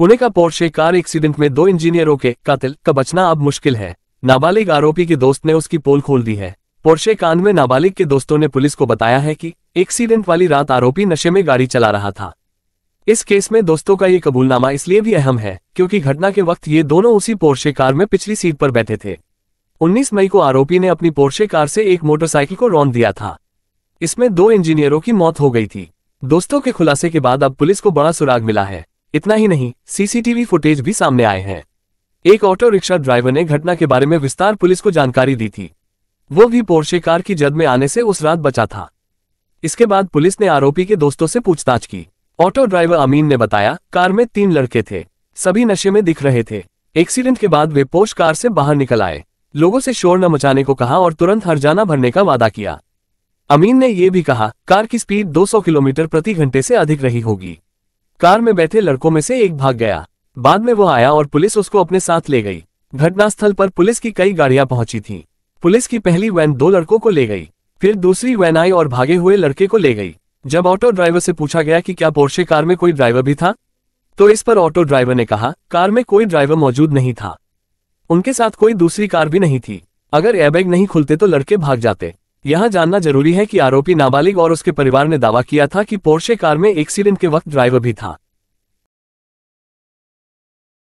पुणे का Porsche car accident में दो इंजीनियरों के कातिल का बचना अब मुश्किल है नाबालिग आरोपी के दोस्त ने उसकी पोल खोल दी है पोर्शे कांड में नाबालिग के दोस्तों ने पुलिस को बताया है कि एक्सीडेंट वाली रात आरोपी नशे में गाड़ी चला रहा था इस केस में दोस्तों का ये कबूलनामा इसलिए भी अहम है क्योंकि घटना के वक्त ये दोनों उसी पोर्शे कार में पिछली सीट पर बैठे थे 19 मई को आरोपी ने अपनी पोर्शे कार से एक मोटरसाइकिल को रौन दिया था इसमें दो इंजीनियरों की मौत हो गई थी दोस्तों के खुलासे के बाद अब पुलिस को बड़ा सुराग मिला है इतना ही नहीं सीसीटीवी फुटेज भी सामने आए हैं एक ऑटो रिक्शा ड्राइवर ने घटना के बारे में विस्तार पुलिस को जानकारी दी थी वो भी पोर्शे कार की जद में आने से उस रात बचा था इसके बाद पुलिस ने आरोपी के दोस्तों से पूछताछ की ऑटो ड्राइवर अमीन ने बताया कार में तीन लड़के थे सभी नशे में दिख रहे थे एक्सीडेंट के बाद वे पोर्श कार से बाहर निकल आए लोगों से शोर न मचाने को कहा और तुरंत हरजाना भरने का वादा किया अमीन ने यह भी कहा कार की स्पीड 200 किलोमीटर प्रति घंटे से अधिक रही होगी कार में बैठे लड़कों में से एक भाग गया बाद में वो आया और पुलिस उसको अपने साथ ले गई घटनास्थल पर पुलिस की कई गाड़ियां पहुंची थीं। पुलिस की पहली वैन दो लड़कों को ले गई फिर दूसरी वैन आई और भागे हुए लड़के को ले गई जब ऑटो ड्राइवर से पूछा गया कि क्या पोर्शे कार में कोई ड्राइवर भी था तो इस पर ऑटो ड्राइवर ने कहा कार में कोई ड्राइवर मौजूद नहीं था उनके साथ कोई दूसरी कार भी नहीं थी अगर एयरबैग नहीं खुलते तो लड़के भाग जाते यहाँ जानना जरूरी है कि आरोपी नाबालिग और उसके परिवार ने दावा किया था कि पोर्शे कार में एक्सीडेंट के वक्त ड्राइवर भी था